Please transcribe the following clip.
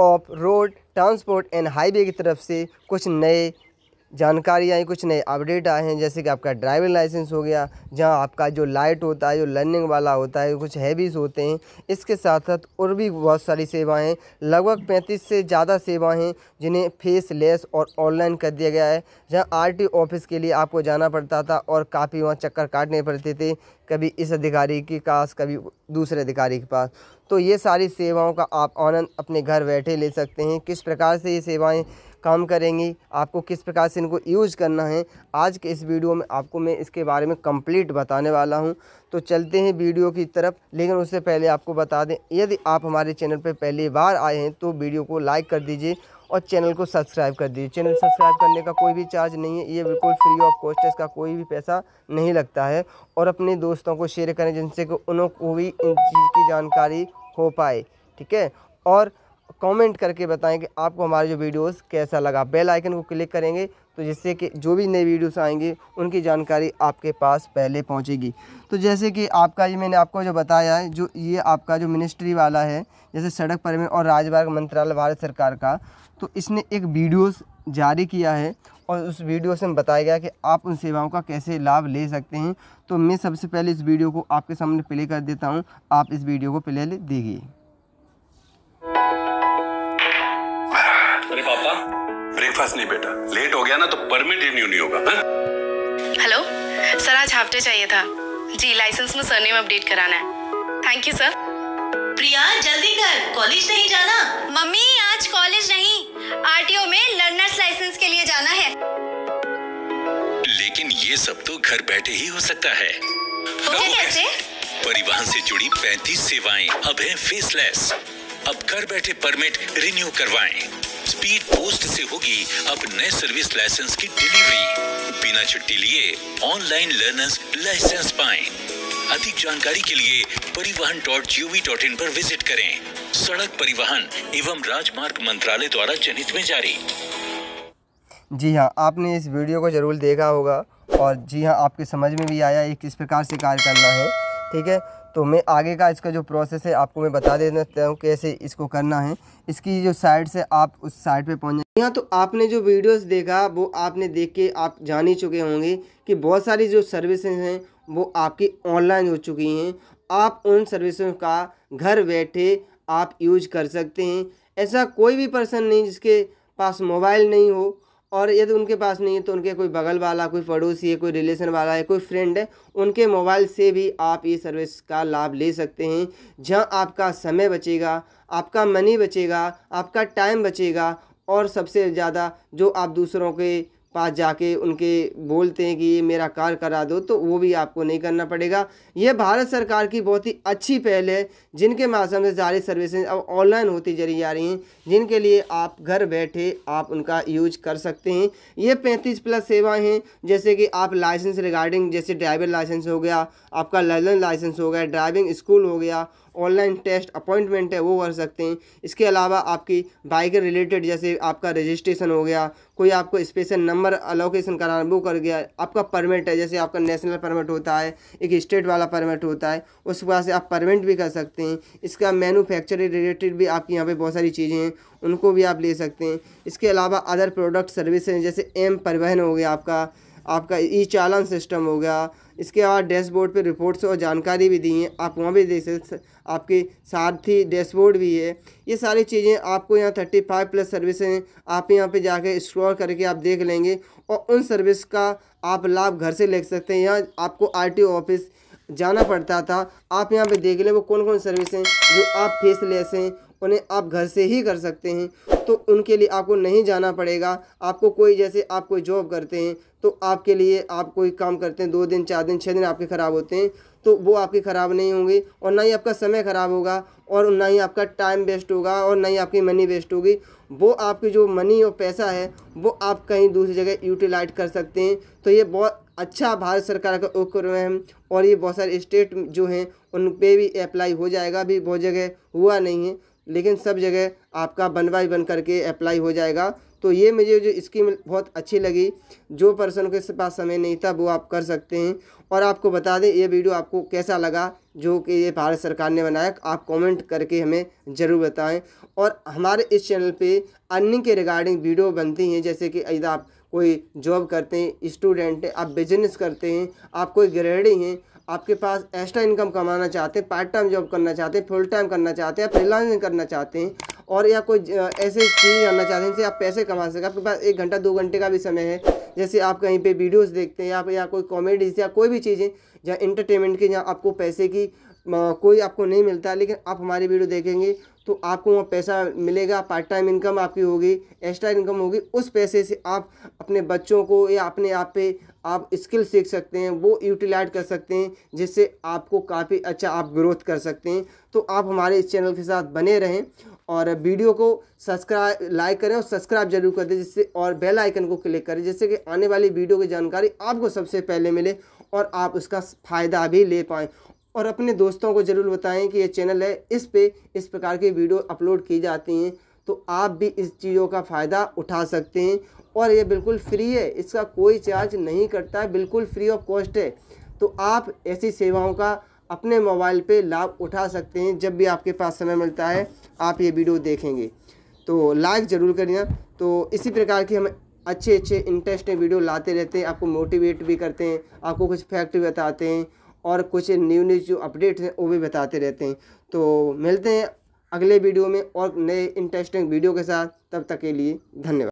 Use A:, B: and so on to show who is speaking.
A: Of road transport and highway की तरफ से कुछ नए जानकारी आई कुछ नए अपडेट आए हैं जैसे कि आपका ड्राइविंग लाइसेंस हो गया जहां आपका जो लाइट होता है जो लर्निंग वाला होता है कुछ हैवीज होते हैं इसके साथ साथ और भी बहुत सारी सेवाएं लगभग पैंतीस से ज़्यादा सेवाएं हैं जिन्हें फेस लेस और ऑनलाइन कर दिया गया है जहाँ आर ऑफिस के लिए आपको जाना पड़ता था और काफ़ी वहाँ चक्कर काटने पड़ते थे कभी इस अधिकारी के पास कभी दूसरे अधिकारी के पास तो ये सारी सेवाओं का आप आनंद अपने घर बैठे ले सकते हैं किस प्रकार से ये सेवाएँ काम करेंगी आपको किस प्रकार से इनको यूज़ करना है आज के इस वीडियो में आपको मैं इसके बारे में कंप्लीट बताने वाला हूं तो चलते हैं वीडियो की तरफ लेकिन उससे पहले आपको बता दें यदि आप हमारे चैनल पर पहली बार आए हैं तो वीडियो को लाइक कर दीजिए और चैनल को सब्सक्राइब कर दीजिए चैनल सब्सक्राइब करने का कोई भी चार्ज नहीं है ये बिल्कुल फ्री ऑफ कॉस्ट है इसका कोई भी पैसा नहीं लगता है और अपने दोस्तों को शेयर करें जिनसे कि उनको भी इन चीज़ की जानकारी हो पाए ठीक है और कमेंट करके बताएं कि आपको हमारे जो वीडियोस कैसा लगा बेल आइकन को क्लिक करेंगे तो जिससे कि जो भी नए वीडियोस आएंगे उनकी जानकारी आपके पास पहले पहुंचेगी तो जैसे कि आपका ये मैंने आपको जो बताया है जो ये आपका जो मिनिस्ट्री वाला है जैसे सड़क परिवहन और राजमार्ग मंत्रालय भारत सरकार का तो इसने एक वीडियोस जारी किया है और उस वीडियो से बताया गया कि आप उन सेवाओं का कैसे लाभ ले सकते हैं तो मैं सबसे पहले इस वीडियो को आपके सामने प्ले कर देता हूँ आप इस वीडियो को प्ले दीजिए ब्रेकफास्ट नहीं बेटा लेट हो गया ना तो परमिट रिन्यू नहीं होगा हेलो हाँ? सर आज हाफ डे चाहिए था जी लाइसेंस में सरनेम अपडेट कराना है थैंक यू सर प्रिया जल्दी कर कॉलेज नहीं जाना मम्मी आज कॉलेज नहीं आरटीओ में लर्नर्स लाइसेंस के लिए जाना है लेकिन ये सब तो घर बैठे ही हो सकता है okay, कैसे? परिवहन से जुड़ी पैंतीस सेवाएं अब है फेसलेस अब घर बैठे परमिट रिन्यू करवाएं स्पीड पोस्ट से होगी अब नए सर्विस लाइसेंस की डिलीवरी बिना छुट्टी लिए ऑनलाइन लर्नर्स लाइसेंस पाए अधिक जानकारी के लिए Parivahan dot G V dot in पर विजिट करें सड़क परिवहन एवं राजमार्ग मंत्रालय द्वारा चिन्हित में जारी जी हाँ आपने इस वीडियो को जरूर देखा होगा और जी हाँ आपके समझ में भी आया है किस प्रकार से कार्य करना है ठीक है तो मैं आगे का इसका जो प्रोसेस है आपको मैं बता देता हूँ कैसे इसको करना है इसकी जो साइड से आप उस साइड पे पहुँच यहाँ तो आपने जो वीडियोस देखा वो आपने देख के आप जान ही चुके होंगे कि बहुत सारी जो सर्विसेज हैं वो आपकी ऑनलाइन हो चुकी हैं आप उन सर्विसों का घर बैठे आप यूज कर सकते हैं ऐसा कोई भी पर्सन नहीं जिसके पास मोबाइल नहीं हो और यदि तो उनके पास नहीं है तो उनके कोई बगल वाला कोई पड़ोसी है कोई रिलेशन वाला है कोई फ्रेंड है उनके मोबाइल से भी आप ये सर्विस का लाभ ले सकते हैं जहाँ आपका समय बचेगा आपका मनी बचेगा आपका टाइम बचेगा और सबसे ज़्यादा जो आप दूसरों के पास जाके उनके बोलते हैं कि ये मेरा कार करा दो तो वो भी आपको नहीं करना पड़ेगा ये भारत सरकार की बहुत ही अच्छी पहल है जिनके माध्यम से सारी सर्विसेज अब ऑनलाइन होती चली जा रही हैं जिनके लिए आप घर बैठे आप उनका यूज कर सकते हैं ये पैंतीस प्लस सेवाएँ हैं जैसे कि आप लाइसेंस रिगार्डिंग जैसे ड्राइवर लाइसेंस हो गया आपका लर्नर लाइसेंस हो गया ड्राइविंग स्कूल हो गया ऑनलाइन टेस्ट अपॉइंटमेंट है वो कर सकते हैं इसके अलावा आपकी बाइक रिलेटेड जैसे आपका रजिस्ट्रेशन हो गया कोई आपको स्पेशल नंबर अलोकेशन कराना वो कर गया आपका परमिट है जैसे आपका नेशनल परमिट होता है एक स्टेट वाला परमिट होता है उसके बाद से आप परमिट भी कर सकते हैं इसका मैनुफैक्चर रिलेटेड भी आपके यहाँ पर बहुत सारी चीज़ें हैं उनको भी आप ले सकते हैं इसके अलावा अदर प्रोडक्ट सर्विस जैसे एम परिवहन हो गया आपका आपका ई चालन सिस्टम हो गया इसके अलावा डैशबोर्ड पे रिपोर्ट्स और जानकारी भी दी है आप वहाँ भी देख सकते आपके साथ ही डैशबोर्ड भी है ये सारी चीज़ें आपको यहाँ थर्टी फाइव प्लस सर्विस हैं आप यहाँ पे जाके स्क्रॉल करके आप देख लेंगे और उन सर्विस का आप लाभ घर से ले सकते हैं यहाँ आपको आर ऑफिस जाना पड़ता था आप यहाँ पे देख लें वो कौन कौन सर्विस हैं जो आप फेसलेस हैं उन्हें आप घर से ही कर सकते हैं तो उनके लिए आपको नहीं जाना पड़ेगा आपको कोई जैसे आप कोई जॉब करते हैं तो आपके लिए आप कोई काम करते हैं दो दिन चार दिन छः दिन आपके ख़राब होते हैं तो वो आपके ख़राब नहीं होंगे और ना ही आपका समय ख़राब होगा और ना ही आपका टाइम वेस्ट होगा और ना ही आपकी मनी वेस्ट होगी वो आपकी जो मनी और पैसा है वो आप कहीं दूसरी जगह यूटिलाइज कर सकते हैं तो ये बहुत अच्छा भारत सरकार का उपक्रम है और ये बहुत सारे स्टेट जो हैं उन पर भी अप्लाई हो जाएगा अभी बहुत जगह हुआ नहीं है लेकिन सब जगह आपका वन बाई वन करके अप्लाई हो जाएगा तो ये मुझे जो स्कीम बहुत अच्छी लगी जो पर्सन के पास समय नहीं था वो आप कर सकते हैं और आपको बता दें ये वीडियो आपको कैसा लगा जो कि ये भारत सरकार ने बनाया आप कमेंट करके हमें ज़रूर बताएं और हमारे इस चैनल पे अर्निंग के रिगार्डिंग वीडियो बनती हैं जैसे कि यदि आप कोई जॉब करते हैं स्टूडेंट आप बिजनेस करते हैं आप कोई ग्रेडी हैं आपके पास एक्स्ट्रा इनकम कमाना चाहते हैं पार्ट टाइम जॉब करना चाहते हैं फुल टाइम करना चाहते हैं फ्रीलांसिंग करना चाहते हैं और या कोई ऐसे चीज़ करना चाहते हैं जिससे आप पैसे कमा सकें आपके पास एक घंटा दो घंटे का भी समय है जैसे आप कहीं पे वीडियोस देखते हैं या या कोई कॉमेडीज़ या कोई भी चीज़ें जहाँ इंटरटेनमेंट की जहाँ आपको पैसे की कोई आपको नहीं मिलता लेकिन आप हमारी वीडियो देखेंगे तो आपको वहाँ पैसा मिलेगा पार्ट टाइम इनकम आपकी होगी एक्स्ट्रा इनकम होगी उस पैसे से आप अपने बच्चों को या अपने आप पे आप स्किल सीख सकते हैं वो यूटिलाइज कर सकते हैं जिससे आपको काफ़ी अच्छा आप ग्रोथ कर सकते हैं तो आप हमारे इस चैनल के साथ बने रहें और वीडियो को सब्सक्राइब लाइक करें और सब्सक्राइब जरूर कर दें जिससे और बेल आइकन को क्लिक करें जिससे कि आने वाली वीडियो की जानकारी आपको सबसे पहले मिले और आप उसका फ़ायदा भी ले पाएँ और अपने दोस्तों को ज़रूर बताएं कि ये चैनल है इस पे इस प्रकार की वीडियो अपलोड की जाती हैं तो आप भी इस चीज़ों का फ़ायदा उठा सकते हैं और ये बिल्कुल फ्री है इसका कोई चार्ज नहीं करता है बिल्कुल फ्री ऑफ कॉस्ट है तो आप ऐसी सेवाओं का अपने मोबाइल पे लाभ उठा सकते हैं जब भी आपके पास समय मिलता है आप ये वीडियो देखेंगे तो लाइक ज़रूर करिए तो इसी प्रकार की हम अच्छे अच्छे इंटरेस्टिंग वीडियो लाते रहते हैं आपको मोटिवेट भी करते हैं आपको कुछ फैक्ट बताते हैं और कुछ न्यू न्यू जो अपडेट्स हैं वो भी बताते रहते हैं तो मिलते हैं अगले वीडियो में और नए इंटरेस्टिंग वीडियो के साथ तब तक के लिए धन्यवाद